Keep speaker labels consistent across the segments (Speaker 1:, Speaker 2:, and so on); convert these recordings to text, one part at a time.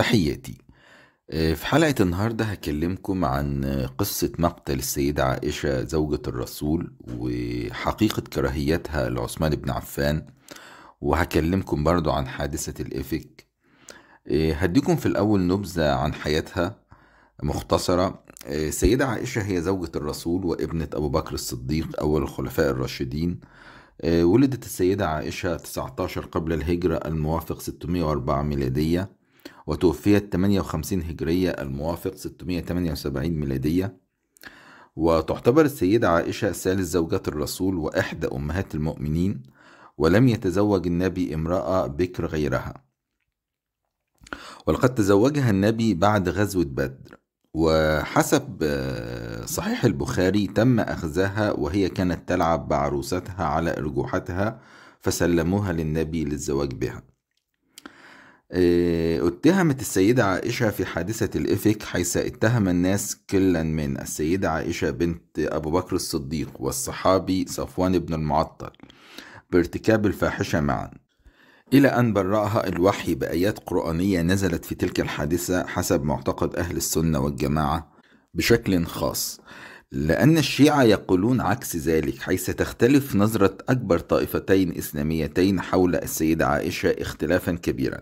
Speaker 1: تحياتي آه، في حلقة النهاردة هكلمكم عن قصة مقتل السيدة عائشة زوجة الرسول وحقيقة كراهيتها لعثمان بن عفان وهكلمكم برضو عن حادثة الإفك آه، هديكم في الأول نبذة عن حياتها مختصرة آه، سيدة عائشة هي زوجة الرسول وابنة أبو بكر الصديق أول الخلفاء الراشدين ولدت السيدة عائشة 19 قبل الهجرة الموافق 604 ميلادية وتوفيت 58 هجرية الموافق 678 ميلادية وتعتبر السيدة عائشة ثالث زوجة الرسول وإحدى أمهات المؤمنين ولم يتزوج النبي امرأة بكر غيرها ولقد تزوجها النبي بعد غزوة بدر وحسب آه، صحيح البخاري تم أخذها وهي كانت تلعب بعروستها على أرجوحتها فسلموها للنبي للزواج بها آه، اتهمت السيدة عائشة في حادثة الإفك حيث اتهم الناس كلا من السيدة عائشة بنت أبو بكر الصديق والصحابي صفوان بن المعطل بارتكاب الفاحشة معا إلى أن برأها الوحي بآيات قرآنية نزلت في تلك الحادثة حسب معتقد أهل السنة والجماعة بشكل خاص لأن الشيعة يقولون عكس ذلك حيث تختلف نظرة أكبر طائفتين إسلاميتين حول السيدة عائشة اختلافا كبيرا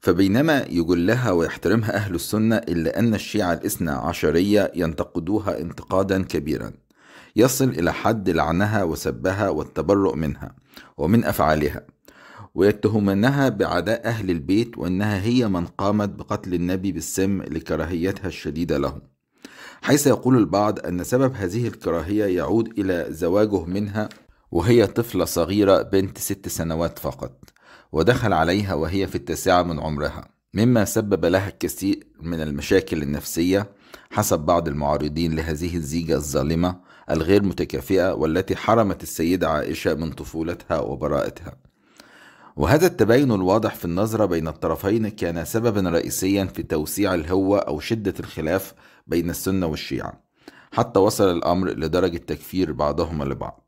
Speaker 1: فبينما يجلها ويحترمها أهل السنة إلا أن الشيعة الاثنى عشرية ينتقدوها انتقادا كبيرا يصل إلى حد لعنها وسبها والتبرؤ منها ومن أفعالها ويتهمنها بعداء أهل البيت وأنها هي من قامت بقتل النبي بالسم لكراهيتها الشديدة لهم حيث يقول البعض أن سبب هذه الكراهية يعود إلى زواجه منها وهي طفلة صغيرة بنت ست سنوات فقط ودخل عليها وهي في التاسعة من عمرها مما سبب لها الكثير من المشاكل النفسية حسب بعض المعارضين لهذه الزيجة الظالمة الغير متكافئة والتي حرمت السيدة عائشة من طفولتها وبراءتها وهذا التباين الواضح في النظرة بين الطرفين كان سببا رئيسيا في توسيع الهوة أو شدة الخلاف بين السنة والشيعة حتى وصل الأمر لدرجة تكفير بعضهم لبعض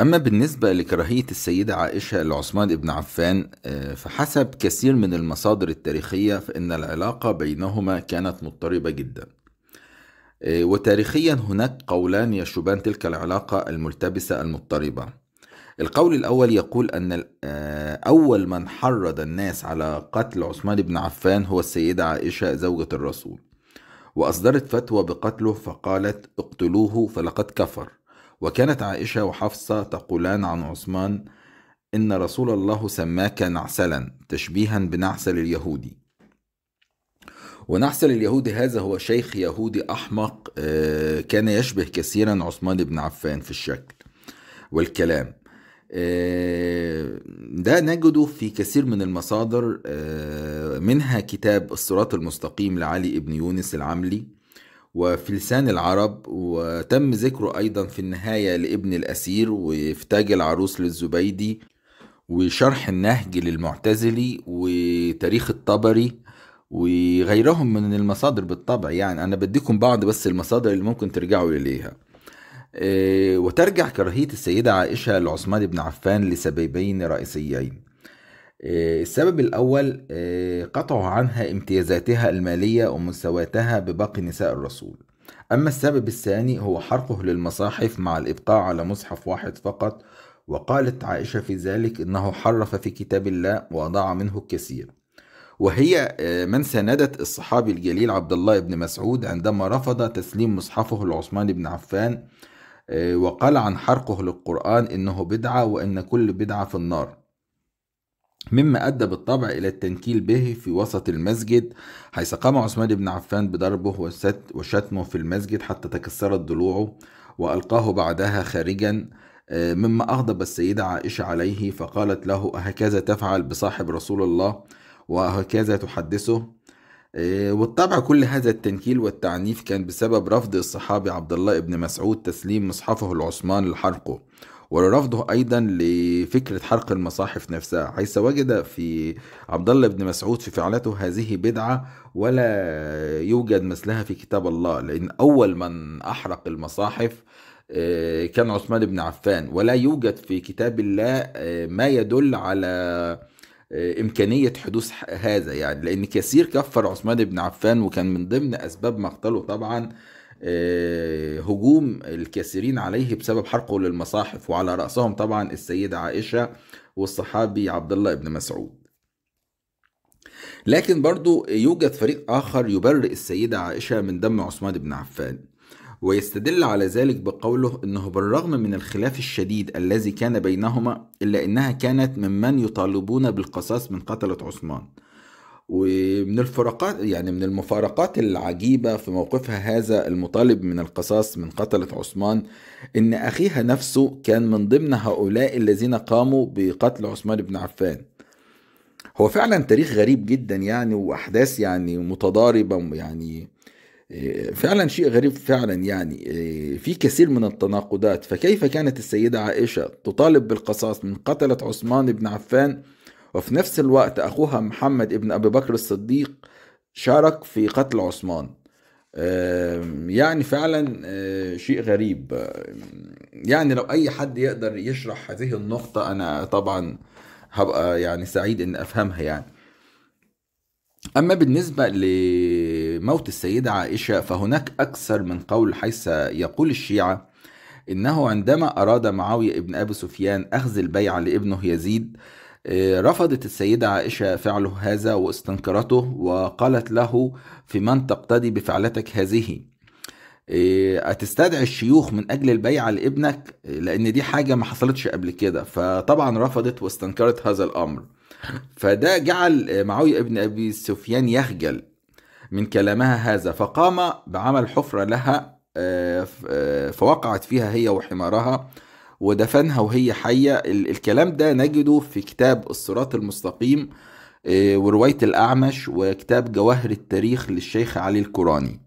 Speaker 1: أما بالنسبة لكراهية السيدة عائشة لعثمان بن عفان آه، فحسب كثير من المصادر التاريخية فإن العلاقة بينهما كانت مضطربة جدا آه، وتاريخيا هناك قولان يشوبان تلك العلاقة الملتبسة المضطربة القول الأول يقول أن آه، أول من حرض الناس على قتل عثمان بن عفان هو السيدة عائشة زوجة الرسول وأصدرت فتوى بقتله فقالت اقتلوه فلقد كفر وكانت عائشة وحفصة تقولان عن عثمان إن رسول الله سماك نعسلا تشبيها بنعسل اليهودي ونعسل اليهودي هذا هو شيخ يهودي أحمق آه، كان يشبه كثيرا عثمان بن عفان في الشكل والكلام آه، ده نجده في كثير من المصادر آه، منها كتاب الصراط المستقيم لعلي بن يونس العملي وفي لسان العرب وتم ذكره أيضا في النهاية لابن الأسير وفي تاج العروس للزبيدي وشرح النهج للمعتزلي وتاريخ الطبري وغيرهم من المصادر بالطبع يعني أنا بديكم بعض بس المصادر اللي ممكن ترجعوا إليها آه، وترجع كراهية السيدة عائشة لعثمان بن عفان لسببين رئيسيين آه، السبب الأول آه، قطعوا عنها امتيازاتها المالية ومساواتها بباقي نساء الرسول أما السبب الثاني هو حرقه للمصاحف مع الإبقاء على مصحف واحد فقط وقالت عائشة في ذلك إنه حرف في كتاب الله وأضاع منه الكثير وهي آه، من ساندت الصحابي الجليل عبد الله بن مسعود عندما رفض تسليم مصحفه لعثمان بن عفان وقال عن حرقه للقرآن إنه بدعة وإن كل بدعة في النار مما أدى بالطبع إلى التنكيل به في وسط المسجد حيث قام عثمان بن عفان بضربه وشتمه في المسجد حتى تكسرت ضلوعه وألقاه بعدها خارجا آه، مما أغضب السيدة عائشة عليه فقالت له أهكذا تفعل بصاحب رسول الله وهكذا تحدثه آه، وبالطبع كل هذا التنكيل والتعنيف كان بسبب رفض الصحابي عبد الله بن مسعود تسليم مصحفه لعثمان لحرقه ولرفضه ايضا لفكره حرق المصاحف نفسها حيث وجد في عبد الله بن مسعود في فعلته هذه بدعه ولا يوجد مثلها في كتاب الله لان اول من احرق المصاحف آه، كان عثمان بن عفان ولا يوجد في كتاب الله آه، ما يدل على آه، إمكانية حدوث هذا يعني لأن كثير كفر عثمان بن عفان وكان من ضمن أسباب مقتله طبعا آه، هجوم الكثيرين عليه بسبب حرقه للمصاحف وعلى رأسهم طبعا السيدة عائشة والصحابي عبد الله بن مسعود لكن برضو يوجد فريق آخر يبرئ السيدة عائشة من دم عثمان بن عفان ويستدل على ذلك بقوله انه بالرغم من الخلاف الشديد الذي كان بينهما الا انها كانت ممن يطالبون بالقصاص من قتله عثمان ومن الفرقات يعني من المفارقات العجيبة في موقفها هذا المطالب من القصاص من قتلة عثمان إن أخيها نفسه كان من ضمن هؤلاء الذين قاموا بقتل عثمان بن عفان هو فعلا تاريخ غريب جدا يعني وأحداث يعني متضاربة يعني آه، فعلا شيء غريب فعلا يعني آه، في كثير من التناقضات فكيف كانت السيدة عائشة تطالب بالقصاص من قتلة عثمان بن عفان وفي نفس الوقت أخوها محمد ابن أبي بكر الصديق شارك في قتل عثمان يعني فعلا آه، شيء غريب يعني لو أي حد يقدر يشرح هذه النقطة أنا طبعا هبقى يعني سعيد إن أفهمها يعني أما بالنسبة لموت السيدة عائشة فهناك أكثر من قول حيث يقول الشيعة إنه عندما أراد معاوية ابن أبي سفيان أخذ البيعة لابنه يزيد رفضت السيدة عائشة فعله هذا واستنكرته وقالت له في من تقتدي بفعلتك هذه إيه، أتستدعي الشيوخ من أجل البيعة لابنك لأن دي حاجة ما حصلتش قبل كده فطبعا رفضت واستنكرت هذا الأمر فده جعل معاوية ابن أبي سفيان يخجل من كلامها هذا فقام بعمل حفرة لها آه، آه، فوقعت فيها هي وحمارها ودفنها وهي حية الكلام ده نجده في كتاب الصراط المستقيم آه، ورواية الأعمش وكتاب جواهر التاريخ للشيخ علي الكوراني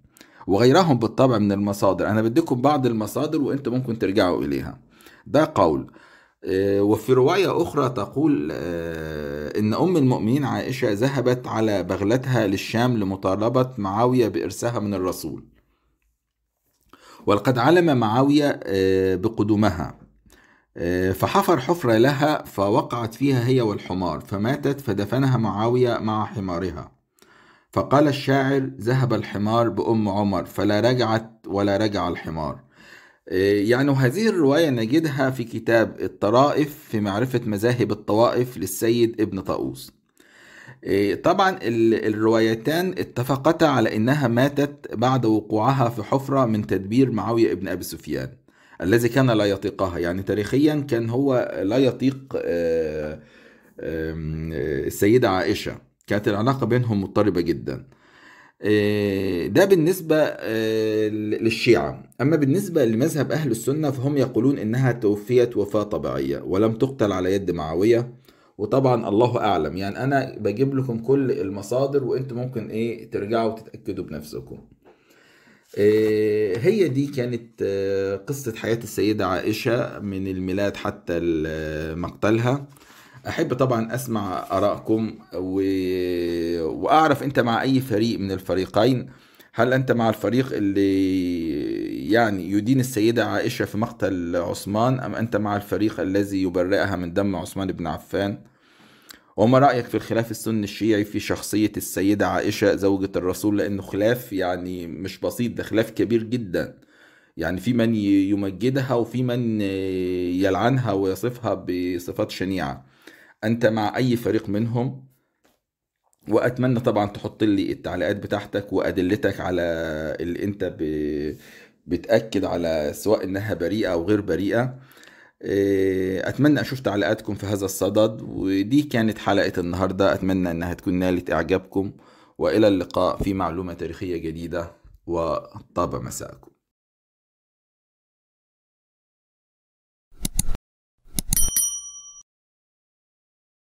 Speaker 1: وغيرهم بالطبع من المصادر أنا بديكم بعض المصادر وأنتم ممكن ترجعوا إليها ده قول آه، وفي رواية أخرى تقول آه، إن أم المؤمنين عائشة ذهبت على بغلتها للشام لمطالبة معاوية بإرسها من الرسول ولقد علم معاوية بقدومها آه، فحفر حفرة لها فوقعت فيها هي والحمار فماتت فدفنها معاوية مع حمارها فقال الشاعر ذهب الحمار بأم عمر فلا رجعت ولا رجع الحمار آه، يعني هذه الرواية نجدها في كتاب الطرائف في معرفة مذاهب الطوائف للسيد ابن طاووس آه، طبعا الروايتان اتفقتا على انها ماتت بعد وقوعها في حفرة من تدبير معاوية ابن ابي سفيان الذي كان لا يطيقها يعني تاريخيا كان هو لا يطيق آه، السيدة عائشة كانت العلاقة بينهم مضطربة جدا آه، ده بالنسبة آه، للشيعة أما بالنسبة لمذهب أهل السنة فهم يقولون إنها توفيت وفاة طبيعية ولم تقتل على يد معاوية وطبعا الله أعلم يعني أنا بجيب لكم كل المصادر وأنتم ممكن إيه ترجعوا وتتأكدوا بنفسكم آه، هي دي كانت آه، قصة حياة السيدة عائشة من الميلاد حتى مقتلها أحب طبعا أسمع آرائكم و... وأعرف أنت مع أي فريق من الفريقين هل أنت مع الفريق اللي يعني يدين السيدة عائشة في مقتل عثمان أم أنت مع الفريق الذي يبرئها من دم عثمان بن عفان؟ وما رأيك في الخلاف السني الشيعي في شخصية السيدة عائشة زوجة الرسول لأنه خلاف يعني مش بسيط ده خلاف كبير جدا يعني في من يمجدها وفي من يلعنها ويصفها بصفات شنيعة أنت مع أي فريق منهم وأتمنى طبعا تحط لي التعليقات بتاعتك وأدلتك على اللي أنت بتأكد على سواء إنها بريئة أو غير بريئة آه، أتمنى أشوف تعليقاتكم في هذا الصدد ودي كانت حلقة النهاردة أتمنى أنها تكون نالت إعجابكم وإلى اللقاء في معلومة تاريخية جديدة وطاب مساءكم